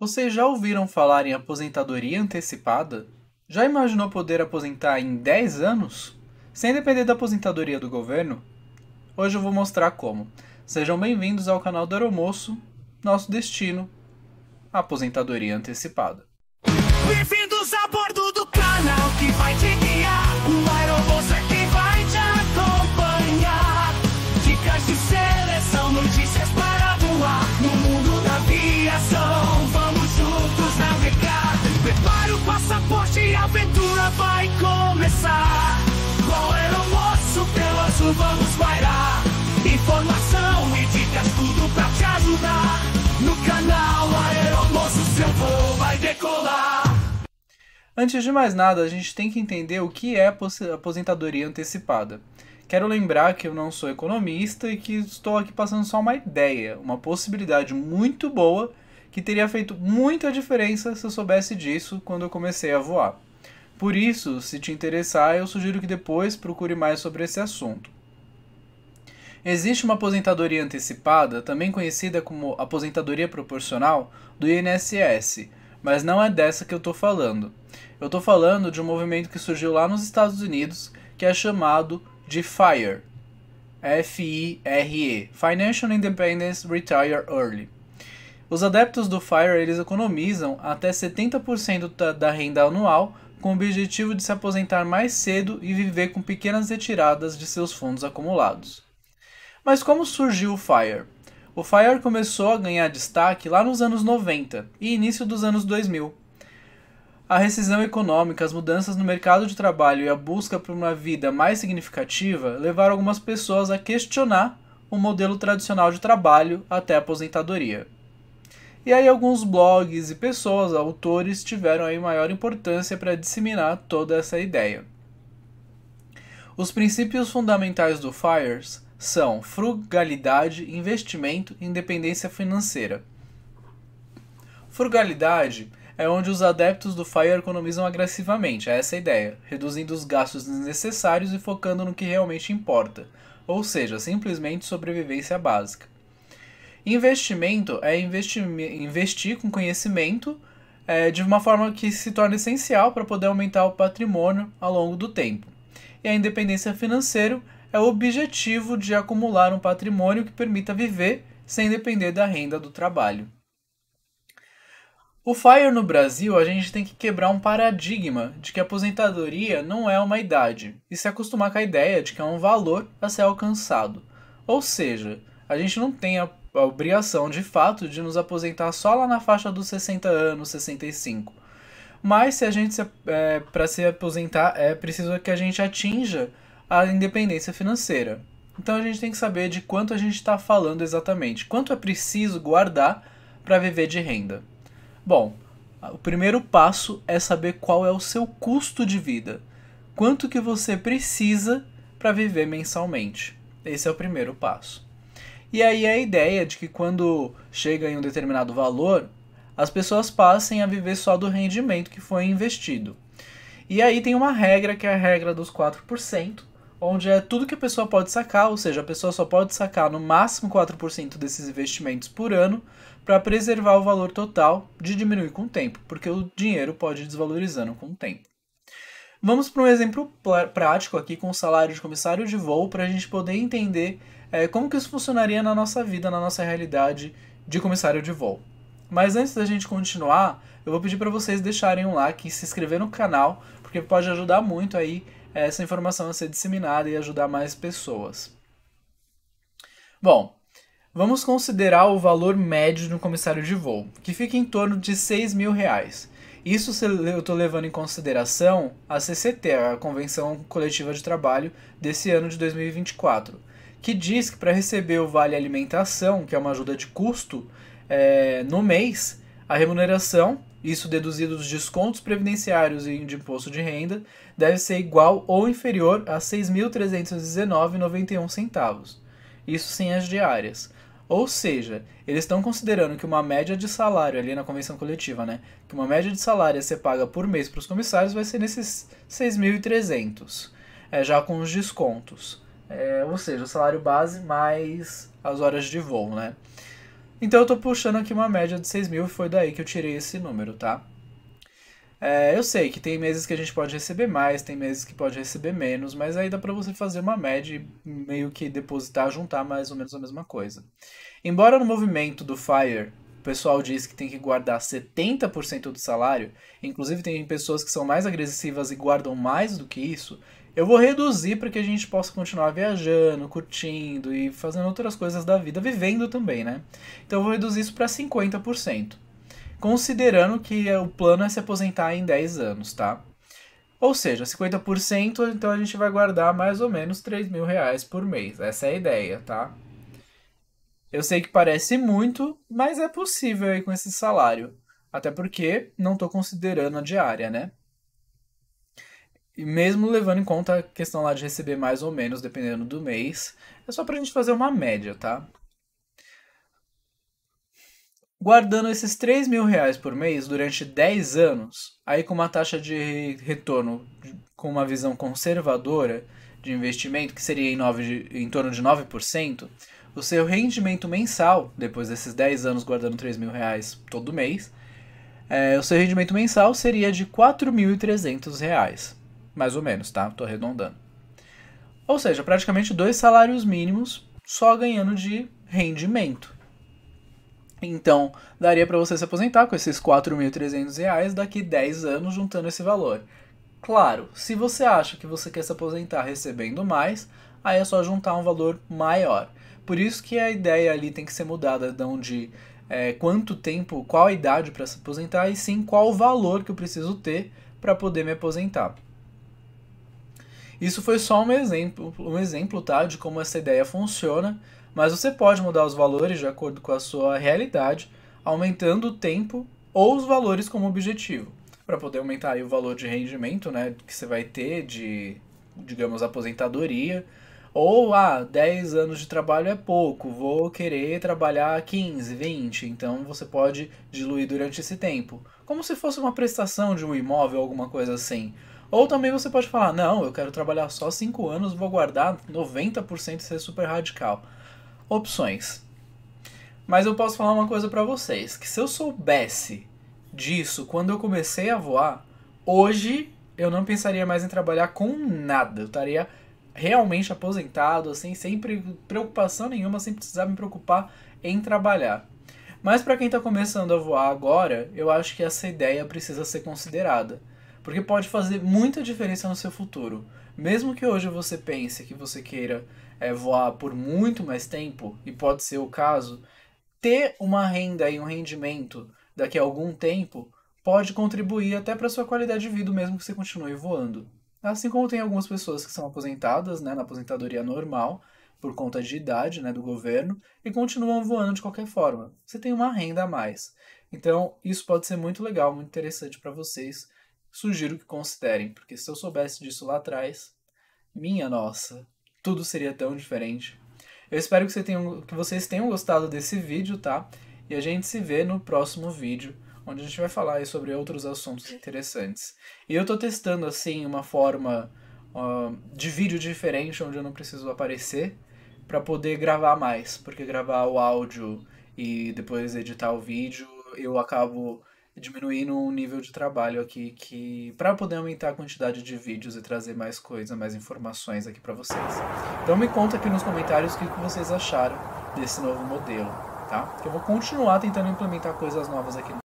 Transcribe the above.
Vocês já ouviram falar em aposentadoria antecipada? Já imaginou poder aposentar em 10 anos? Sem depender da aposentadoria do governo? Hoje eu vou mostrar como. Sejam bem-vindos ao canal do Aeromoço, nosso destino, aposentadoria antecipada. Bem-vindos à Prepara o passaporte e a aventura vai começar. Qual era o moço pelo azul vamos pairar. Informação e dicas tudo pra te ajudar. No canal Aeromoço seu voo vai decolar. Antes de mais nada, a gente tem que entender o que é aposentadoria antecipada. Quero lembrar que eu não sou economista e que estou aqui passando só uma ideia, uma possibilidade muito boa que teria feito muita diferença se eu soubesse disso quando eu comecei a voar. Por isso, se te interessar, eu sugiro que depois procure mais sobre esse assunto. Existe uma aposentadoria antecipada, também conhecida como aposentadoria proporcional, do INSS, mas não é dessa que eu estou falando. Eu estou falando de um movimento que surgiu lá nos Estados Unidos que é chamado de FIRE. F-I-R-E Financial Independence Retire Early os adeptos do Fire eles economizam até 70% da, da renda anual com o objetivo de se aposentar mais cedo e viver com pequenas retiradas de seus fundos acumulados. Mas como surgiu o Fire? O Fire começou a ganhar destaque lá nos anos 90 e início dos anos 2000. A rescisão econômica, as mudanças no mercado de trabalho e a busca por uma vida mais significativa levaram algumas pessoas a questionar o modelo tradicional de trabalho até a aposentadoria. E aí alguns blogs e pessoas, autores, tiveram aí maior importância para disseminar toda essa ideia. Os princípios fundamentais do FIRES são frugalidade, investimento e independência financeira. Frugalidade é onde os adeptos do FIRE economizam agressivamente, é essa a ideia, reduzindo os gastos desnecessários e focando no que realmente importa, ou seja, simplesmente sobrevivência básica. Investimento é investi investir com conhecimento é, de uma forma que se torna essencial para poder aumentar o patrimônio ao longo do tempo. E a independência financeira é o objetivo de acumular um patrimônio que permita viver sem depender da renda do trabalho. O FIRE no Brasil, a gente tem que quebrar um paradigma de que a aposentadoria não é uma idade e se acostumar com a ideia de que é um valor a ser alcançado. Ou seja, a gente não tem a a obrigação de fato de nos aposentar só lá na faixa dos 60 anos, 65. Mas se a gente é, para se aposentar é preciso que a gente atinja a independência financeira. Então a gente tem que saber de quanto a gente está falando exatamente, quanto é preciso guardar para viver de renda. Bom, o primeiro passo é saber qual é o seu custo de vida, quanto que você precisa para viver mensalmente. Esse é o primeiro passo. E aí a ideia de que quando chega em um determinado valor, as pessoas passem a viver só do rendimento que foi investido. E aí tem uma regra que é a regra dos 4%, onde é tudo que a pessoa pode sacar, ou seja, a pessoa só pode sacar no máximo 4% desses investimentos por ano para preservar o valor total de diminuir com o tempo, porque o dinheiro pode ir desvalorizando com o tempo. Vamos para um exemplo prático aqui com o salário de comissário de voo para a gente poder entender é, como que isso funcionaria na nossa vida, na nossa realidade de comissário de voo. Mas antes da gente continuar, eu vou pedir para vocês deixarem um like e se inscrever no canal, porque pode ajudar muito aí é, essa informação a ser disseminada e ajudar mais pessoas. Bom, vamos considerar o valor médio de um comissário de voo, que fica em torno de 6 mil reais. Isso eu estou levando em consideração a CCT, a Convenção Coletiva de Trabalho, desse ano de 2024 que diz que para receber o Vale Alimentação, que é uma ajuda de custo, é, no mês, a remuneração, isso deduzido dos descontos previdenciários e de imposto de renda, deve ser igual ou inferior a R$ 6.319,91, isso sem as diárias. Ou seja, eles estão considerando que uma média de salário ali na convenção coletiva, né? Que uma média de salário a ser paga por mês para os comissários vai ser nesses 6.300, é, já com os descontos. É, ou seja, o salário base mais as horas de voo, né? Então eu estou puxando aqui uma média de 6 mil, e foi daí que eu tirei esse número, tá? É, eu sei que tem meses que a gente pode receber mais, tem meses que pode receber menos, mas aí dá para você fazer uma média e meio que depositar, juntar mais ou menos a mesma coisa. Embora no movimento do FIRE o pessoal diz que tem que guardar 70% do salário, inclusive tem pessoas que são mais agressivas e guardam mais do que isso, eu vou reduzir para que a gente possa continuar viajando, curtindo e fazendo outras coisas da vida, vivendo também, né? Então eu vou reduzir isso para 50%, considerando que é, o plano é se aposentar em 10 anos, tá? Ou seja, 50%, então a gente vai guardar mais ou menos 3 mil reais por mês. Essa é a ideia, tá? Eu sei que parece muito, mas é possível aí com esse salário. Até porque não estou considerando a diária, né? E mesmo levando em conta a questão lá de receber mais ou menos, dependendo do mês, é só pra gente fazer uma média, tá? Guardando esses 3 mil reais por mês durante 10 anos, aí com uma taxa de retorno com uma visão conservadora de investimento, que seria em, 9, em torno de 9%, o seu rendimento mensal, depois desses 10 anos guardando 3 mil reais todo mês, é, o seu rendimento mensal seria de 4.300 reais mais ou menos, tá? Estou arredondando. Ou seja, praticamente dois salários mínimos só ganhando de rendimento. Então, daria para você se aposentar com esses R$ 4.300 daqui 10 anos juntando esse valor. Claro, se você acha que você quer se aposentar recebendo mais, aí é só juntar um valor maior. Por isso que a ideia ali tem que ser mudada então, de é, quanto tempo, qual a idade para se aposentar, e sim qual o valor que eu preciso ter para poder me aposentar. Isso foi só um exemplo, um exemplo tá, de como essa ideia funciona, mas você pode mudar os valores de acordo com a sua realidade, aumentando o tempo ou os valores como objetivo. Para poder aumentar o valor de rendimento né, que você vai ter de, digamos, aposentadoria, ou, ah, 10 anos de trabalho é pouco, vou querer trabalhar 15, 20, então você pode diluir durante esse tempo. Como se fosse uma prestação de um imóvel, alguma coisa assim. Ou também você pode falar, não, eu quero trabalhar só 5 anos, vou guardar 90% e ser super radical. Opções. Mas eu posso falar uma coisa para vocês, que se eu soubesse disso quando eu comecei a voar, hoje eu não pensaria mais em trabalhar com nada. Eu estaria realmente aposentado, assim, sem preocupação nenhuma, sem precisar me preocupar em trabalhar. Mas para quem está começando a voar agora, eu acho que essa ideia precisa ser considerada porque pode fazer muita diferença no seu futuro. Mesmo que hoje você pense que você queira é, voar por muito mais tempo, e pode ser o caso, ter uma renda e um rendimento daqui a algum tempo pode contribuir até para sua qualidade de vida, mesmo que você continue voando. Assim como tem algumas pessoas que são aposentadas, né, na aposentadoria normal, por conta de idade, né, do governo, e continuam voando de qualquer forma. Você tem uma renda a mais. Então, isso pode ser muito legal, muito interessante para vocês sugiro que considerem, porque se eu soubesse disso lá atrás, minha nossa, tudo seria tão diferente. Eu espero que, você tenha, que vocês tenham gostado desse vídeo, tá? E a gente se vê no próximo vídeo, onde a gente vai falar sobre outros assuntos interessantes. E eu tô testando, assim, uma forma uh, de vídeo diferente, onde eu não preciso aparecer, para poder gravar mais, porque gravar o áudio e depois editar o vídeo, eu acabo diminuindo o nível de trabalho aqui que para poder aumentar a quantidade de vídeos e trazer mais coisa, mais informações aqui para vocês. Então me conta aqui nos comentários o que, que vocês acharam desse novo modelo, tá? Eu vou continuar tentando implementar coisas novas aqui no